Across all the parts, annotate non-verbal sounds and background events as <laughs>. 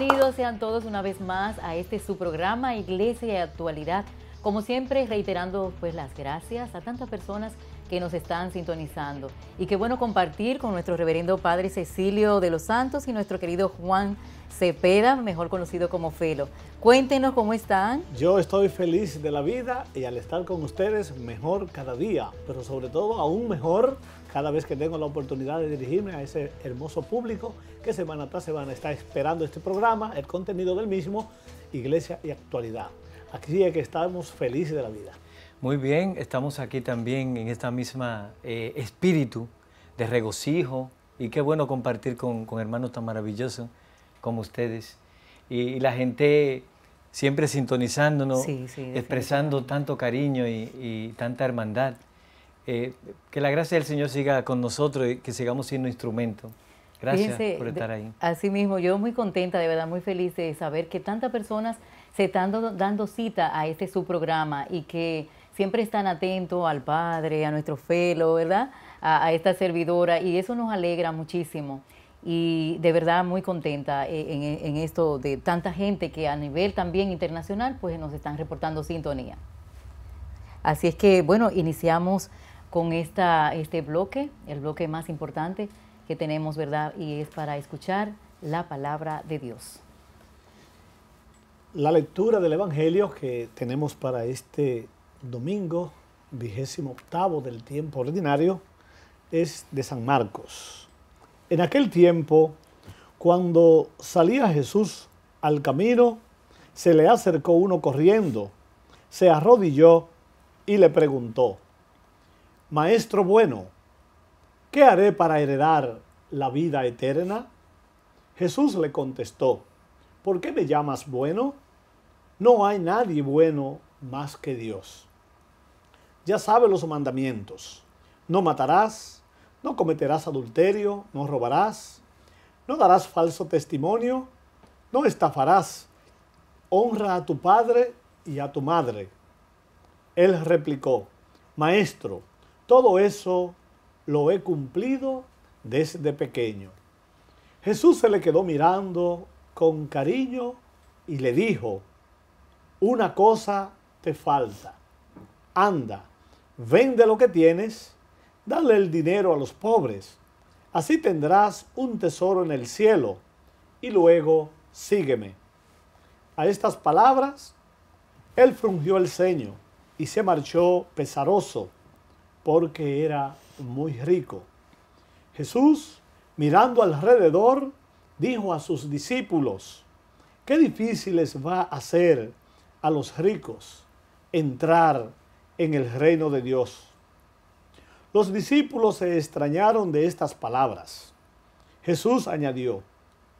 Bienvenidos sean todos una vez más a este su programa Iglesia y Actualidad. Como siempre, reiterando pues las gracias a tantas personas que nos están sintonizando. Y qué bueno compartir con nuestro reverendo padre Cecilio de los Santos y nuestro querido Juan Cepeda, mejor conocido como Felo. Cuéntenos cómo están. Yo estoy feliz de la vida y al estar con ustedes mejor cada día, pero sobre todo aún mejor cada vez que tengo la oportunidad de dirigirme a ese hermoso público que semana tras semana está esperando este programa, el contenido del mismo, Iglesia y Actualidad. Aquí es que estamos felices de la vida. Muy bien, estamos aquí también en esta misma eh, espíritu de regocijo y qué bueno compartir con, hermanos tan maravillosos como ustedes y, la gente siempre sintonizándonos, expresando tanto cariño y tanta hermandad. Eh, que la gracia del Señor siga con nosotros y que sigamos siendo instrumento. Gracias por estar ahí. Así mismo, yo muy contenta, de verdad, muy feliz de saber que tantas personas se están dando, cita a este su programa y que siempre están atentos al Padre, a nuestro felo, ¿verdad? A, esta servidora y eso nos alegra muchísimo. Y de verdad muy contenta eh, en esto de tanta gente que a nivel también internacional pues nos están reportando sintonía. Así es que bueno, iniciamos con esta, este bloque, el bloque más importante que tenemos, ¿verdad? Y es para escuchar la palabra de Dios. La lectura del Evangelio que tenemos para este domingo, vigésimo octavo del tiempo ordinario, es de San Marcos. En aquel tiempo, cuando salía Jesús al camino, se le acercó uno corriendo, se arrodilló y le preguntó, Maestro bueno, ¿qué haré para heredar la vida eterna? Jesús le contestó, ¿por qué me llamas bueno? No hay nadie bueno más que Dios. Ya sabe los mandamientos. No matarás, no cometerás adulterio, no robarás, no darás falso testimonio, no estafarás. Honra a tu padre y a tu madre. Él replicó, Maestro, todo eso lo he cumplido desde pequeño. Jesús se le quedó mirando con cariño y le dijo, una cosa te falta. Anda, vende lo que tienes, dale el dinero a los pobres. Así tendrás un tesoro en el cielo y luego sígueme. A estas palabras, él frungió el ceño y se marchó pesaroso porque era muy rico. Jesús, mirando alrededor, dijo a sus discípulos, qué difícil les va a ser a los ricos entrar en el reino de Dios. Los discípulos se extrañaron de estas palabras. Jesús añadió,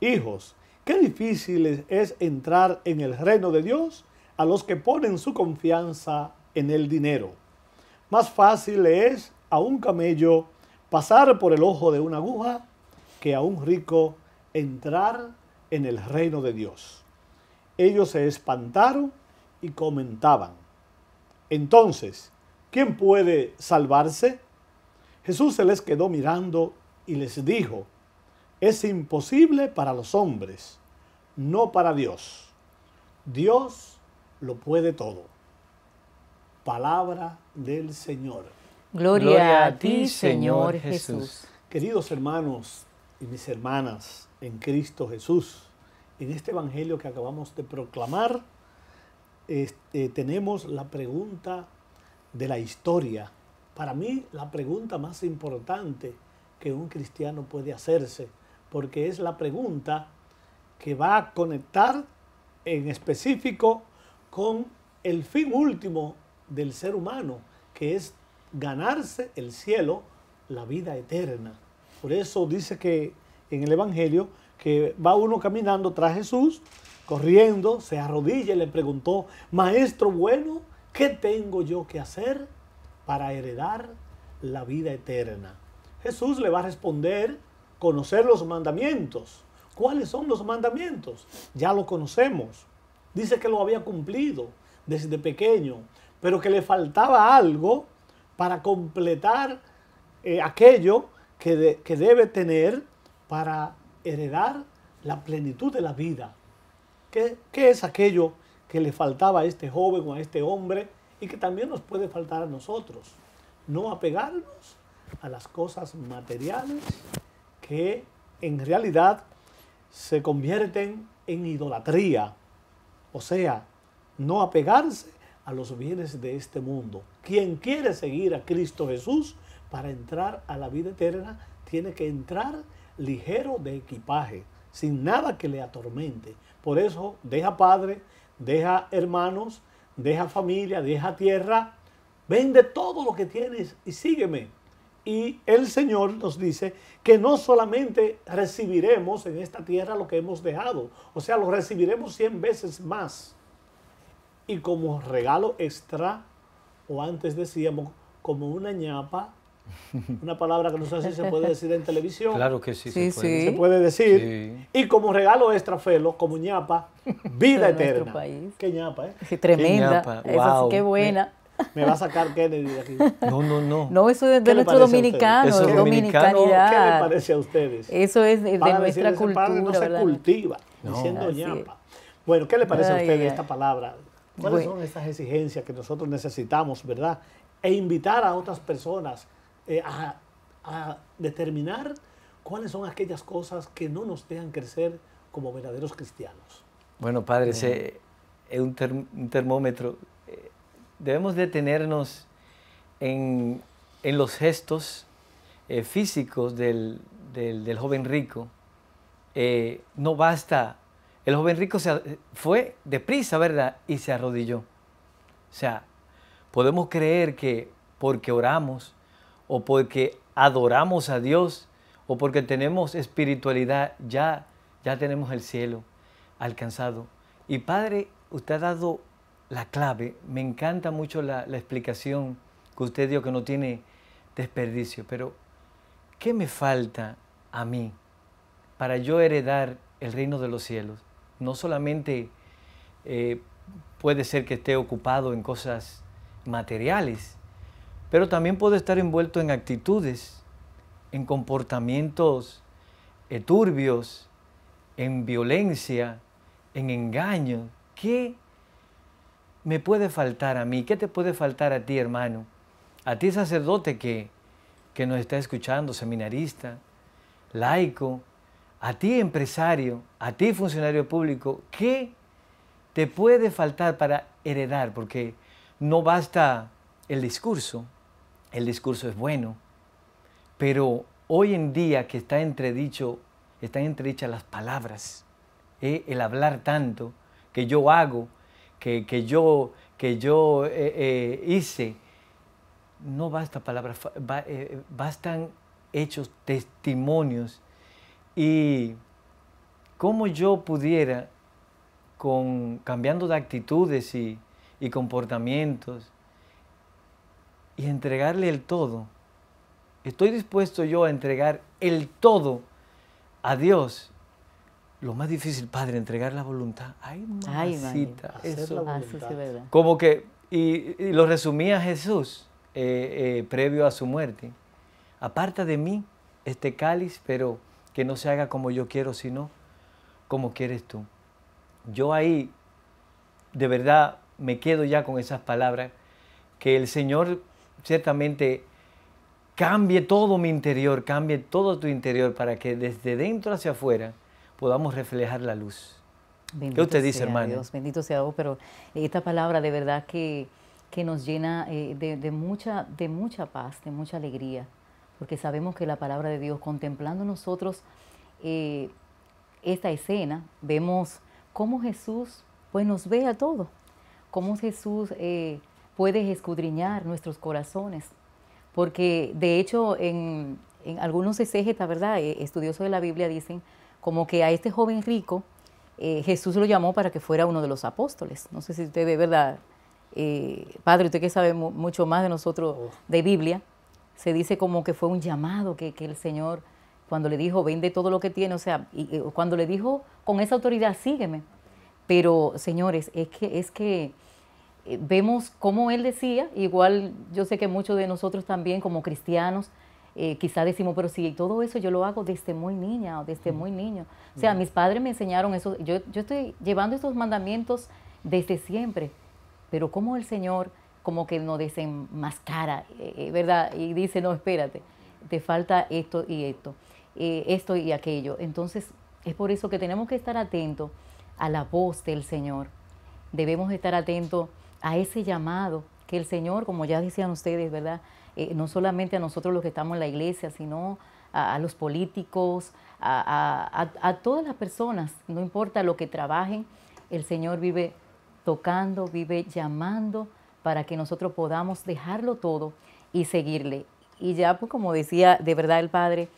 Hijos, qué difícil es entrar en el reino de Dios a los que ponen su confianza en el dinero. Más fácil es a un camello pasar por el ojo de una aguja que a un rico entrar en el reino de Dios. Ellos se espantaron y comentaban. Entonces, ¿quién puede salvarse? Jesús se les quedó mirando y les dijo, es imposible para los hombres, no para Dios. Dios lo puede todo palabra del Señor. Gloria, a ti, Señor Jesús. Queridos hermanos y mis hermanas en Cristo Jesús, en este Evangelio que acabamos de proclamar, este, tenemos la pregunta de la historia. Para mí, la pregunta más importante que un cristiano puede hacerse, porque es la pregunta que va a conectar en específico con el fin último del ser humano, que es ganarse el cielo, la vida eterna. Por eso dice que en el Evangelio que va uno caminando tras Jesús, corriendo, se arrodilla y le preguntó, Maestro bueno, ¿qué tengo yo que hacer para heredar la vida eterna? Jesús le va a responder, conocer los mandamientos. ¿Cuáles son los mandamientos? Ya lo conocemos. Dice que lo había cumplido desde pequeño pero que le faltaba algo para completar eh, aquello que, debe tener para heredar la plenitud de la vida. ¿Qué, es aquello que le faltaba a este joven o a este hombre y que también nos puede faltar a nosotros? No apegarnos a las cosas materiales que en realidad se convierten en idolatría. O sea, no apegarse a los bienes de este mundo. Quien quiere seguir a Cristo Jesús para entrar a la vida eterna, tiene que entrar ligero de equipaje, sin nada que le atormente. Por eso deja padre, deja hermanos, deja familia, deja tierra, vende todo lo que tienes y sígueme. Y el Señor nos dice que no solamente recibiremos en esta tierra lo que hemos dejado, o sea, lo recibiremos cien veces más y como regalo extra, o antes decíamos, como una ñapa, <laughs> una palabra que no sé si se puede decir en televisión. Claro que sí, se, puede. se puede decir. Y como regalo extra, Felo, como ñapa, vida <laughs> eterna. Qué ñapa, ¿eh? Sí, tremenda. Qué, qué buena. Me va a sacar Kennedy de aquí. No, no, no. No, eso es de nuestro dominicano, eso es dominicano. Dominicanidad. ¿Qué le parece a ustedes? Eso es de, decir, nuestra cultura. Padre no se cultiva diciendo ñapa. Bueno, ¿qué le parece a ustedes esta palabra? ¿Cuáles son esas exigencias que nosotros necesitamos, verdad? E invitar a otras personas eh, a, determinar cuáles son aquellas cosas que no nos dejan crecer como verdaderos cristianos. Bueno, Padre, es eh, un, termómetro. Eh, debemos detenernos en, los gestos físicos del, joven rico. no basta el joven rico se fue deprisa, ¿verdad? Y se arrodilló. O sea, podemos creer que porque oramos o porque adoramos a Dios o porque tenemos espiritualidad, ya, ya tenemos el cielo alcanzado. Y Padre, usted ha dado la clave. Me encanta mucho la, la explicación que usted dio que no tiene desperdicio. Pero, ¿qué me falta a mí para yo heredar el reino de los cielos? no solamente eh, puede ser que esté ocupado en cosas materiales, pero también puede estar envuelto en actitudes, en comportamientos eh, turbios, en violencia, en engaño. ¿Qué me puede faltar a mí? ¿Qué te puede faltar a ti, hermano? A ti, sacerdote que, que nos está escuchando, seminarista, laico, a ti empresario, a ti funcionario público, ¿qué te puede faltar para heredar? Porque no basta el discurso, el discurso es bueno, pero hoy en día que está entredicho, están entredichas las palabras, ¿eh? el hablar tanto que yo hago, que, yo, que yo eh, eh, hice, no basta palabras, bastan hechos, testimonios y cómo yo pudiera, con, cambiando de actitudes y, comportamientos, y entregarle el todo. Estoy dispuesto yo a entregar el todo a Dios. Lo más difícil, Padre, entregar la voluntad. Ay, mamacita, Ay, eso. Ah, Como que, y, lo resumía Jesús eh, eh, previo a su muerte. Aparta de mí este cáliz, pero que no se haga como yo quiero, sino como quieres tú. Yo ahí de verdad me quedo ya con esas palabras, que el Señor ciertamente cambie todo mi interior, cambie todo tu interior para que desde dentro hacia afuera podamos reflejar la luz. ¿Qué usted dice, sea, Dios, bendito sea vos, pero esta palabra de verdad que, nos llena eh, de, mucha, de mucha paz, de mucha alegría porque sabemos que la palabra de Dios, contemplando nosotros eh, esta escena, vemos cómo Jesús pues, nos ve a todos, cómo Jesús eh, puede escudriñar nuestros corazones, porque de hecho en, en algunos exégetas, ¿verdad? Eh, estudiosos de la Biblia dicen como que a este joven rico Jesús lo llamó para que fuera uno de los apóstoles. No sé si usted de verdad, padre, usted que sabe mucho más de nosotros oh. de Biblia, se dice como que fue un llamado que, el Señor, cuando le dijo, vende todo lo que tiene, o sea, y, cuando le dijo, con esa autoridad, sígueme. Pero, señores, es que, es que eh, vemos cómo él decía, igual yo sé que muchos de nosotros también como cristianos, eh, quizá decimos, pero sí, todo eso yo lo hago desde muy niña o desde muy niño. O sea, mis padres me enseñaron eso, yo, yo estoy llevando estos mandamientos desde siempre, pero cómo el Señor como que nos desenmascara, eh, eh, ¿verdad? Y dice, no, espérate, te falta esto y esto, eh, esto y aquello. Entonces, es por eso que tenemos que estar atentos a la voz del Señor. Debemos estar atentos a ese llamado que el Señor, como ya decían ustedes, ¿verdad? no solamente a nosotros los que estamos en la iglesia, sino a, los políticos, a todas las personas, no importa lo que trabajen, el Señor vive tocando, vive llamando para que nosotros podamos dejarlo todo y seguirle. Y ya, pues como decía de verdad el padre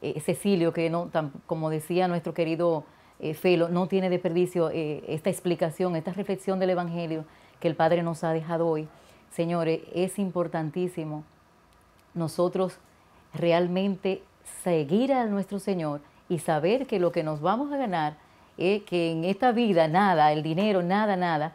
eh, Cecilio, que no, como decía nuestro querido eh, Felo, no tiene desperdicio eh, esta explicación, esta reflexión del Evangelio que el Padre nos ha dejado hoy. Señores, es importantísimo nosotros realmente seguir a nuestro Señor y saber que lo que nos vamos a ganar es que en esta vida nada, el dinero, nada, nada,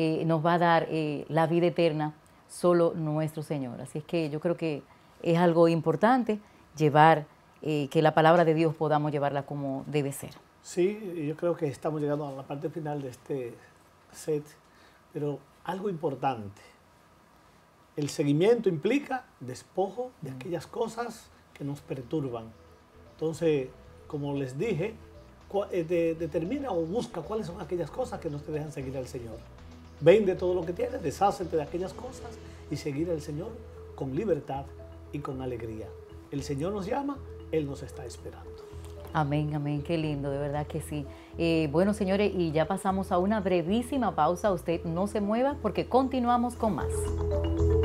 eh, nos va a dar eh, la vida eterna solo nuestro Señor. Así es que yo creo que es algo importante llevar, eh, que la palabra de Dios podamos llevarla como debe ser. Sí, yo creo que estamos llegando a la parte final de este set, pero algo importante. El seguimiento implica despojo de mm. aquellas cosas que nos perturban. Entonces, como les dije, determina o busca cuáles son aquellas cosas que nos te dejan seguir al Señor. Vende todo lo que tienes, deshácete de aquellas cosas y seguir al Señor con libertad y con alegría. El Señor nos llama, Él nos está esperando. Amén, amén, qué lindo, de verdad que sí. Eh, bueno, señores, y ya pasamos a una brevísima pausa. Usted no se mueva porque continuamos con más.